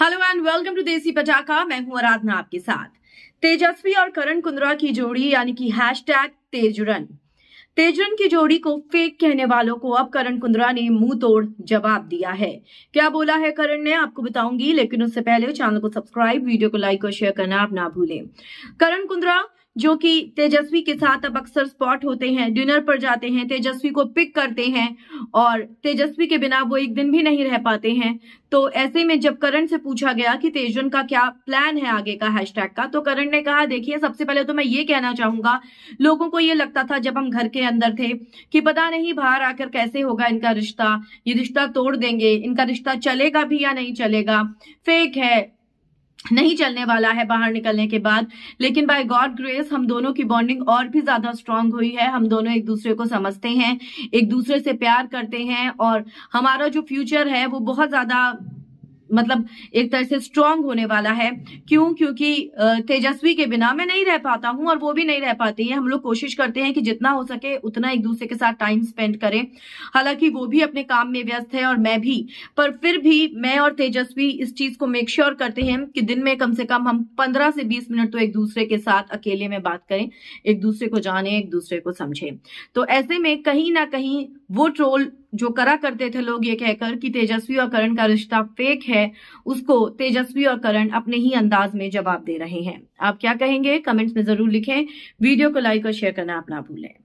hello and welcome to देसी पटाखा मैं हूं आराधना आपके साथ तेजस्वी और करण कुंद्रा की जोड़ी यानी कि हैश टैग तेजरन तेजरन की जोड़ी को फेक कहने वालों को अब करण कुंद्रा ने मुंह तोड़ जवाब दिया है क्या बोला है करण ने आपको बताऊंगी लेकिन उससे पहले चैनल को सब्सक्राइब वीडियो को लाइक और शेयर करना आप ना भूलें करण कुंद्रा जो कि तेजस्वी के साथ अब अक्सर स्पॉट होते हैं डिनर पर जाते हैं तेजस्वी को पिक करते हैं और तेजस्वी के बिना वो एक दिन भी नहीं रह पाते हैं तो ऐसे में जब करण से पूछा गया कि तेजुन का क्या प्लान है आगे का हैशटैग का तो करण ने कहा देखिए सबसे पहले तो मैं ये कहना चाहूंगा लोगों को ये लगता था जब हम घर के अंदर थे कि पता नहीं बाहर आकर कैसे होगा इनका रिश्ता ये रिश्ता तोड़ देंगे इनका रिश्ता चलेगा भी या नहीं चलेगा फेक है नहीं चलने वाला है बाहर निकलने के बाद लेकिन बाय गॉड ग्रेस हम दोनों की बॉन्डिंग और भी ज्यादा स्ट्रांग हुई है हम दोनों एक दूसरे को समझते हैं एक दूसरे से प्यार करते हैं और हमारा जो फ्यूचर है वो बहुत ज्यादा मतलब एक तरह से स्ट्रांग होने वाला है क्यों क्योंकि तेजस्वी के बिना मैं नहीं रह पाता हूं और वो भी नहीं रह पाती है हम लोग कोशिश करते हैं कि जितना हो सके उतना एक दूसरे के साथ टाइम स्पेंड करें हालांकि वो भी अपने काम में व्यस्त है और मैं भी पर फिर भी मैं और तेजस्वी इस चीज को मेक श्योर sure करते हैं कि दिन में कम से कम हम पंद्रह से बीस मिनट तो एक दूसरे के साथ अकेले में बात करें एक दूसरे को जाने एक दूसरे को समझें तो ऐसे में कहीं ना कहीं वो ट्रोल जो करा करते थे लोग ये कहकर कि तेजस्वी और करण का रिश्ता फेक है उसको तेजस्वी और करण अपने ही अंदाज में जवाब दे रहे हैं आप क्या कहेंगे कमेंट्स में जरूर लिखें वीडियो को लाइक और शेयर करना आप ना भूलें